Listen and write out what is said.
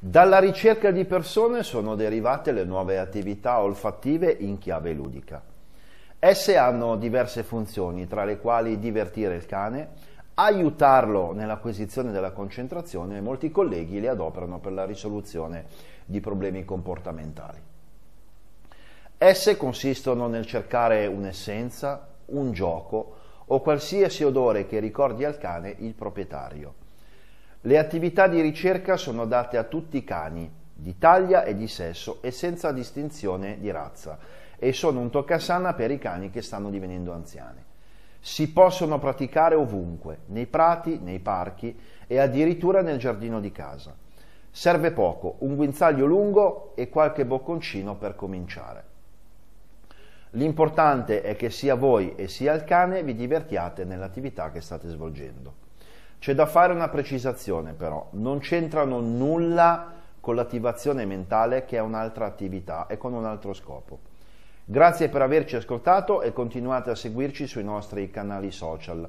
Dalla ricerca di persone sono derivate le nuove attività olfattive in chiave ludica. Esse hanno diverse funzioni, tra le quali divertire il cane, aiutarlo nell'acquisizione della concentrazione e molti colleghi le adoperano per la risoluzione di problemi comportamentali. Esse consistono nel cercare un'essenza, un gioco o qualsiasi odore che ricordi al cane il proprietario le attività di ricerca sono date a tutti i cani, di taglia e di sesso e senza distinzione di razza e sono un toccasana per i cani che stanno divenendo anziani. Si possono praticare ovunque, nei prati, nei parchi e addirittura nel giardino di casa. Serve poco, un guinzaglio lungo e qualche bocconcino per cominciare. L'importante è che sia voi e sia il cane vi divertiate nell'attività che state svolgendo. C'è da fare una precisazione però, non c'entrano nulla con l'attivazione mentale che è un'altra attività e con un altro scopo. Grazie per averci ascoltato e continuate a seguirci sui nostri canali social.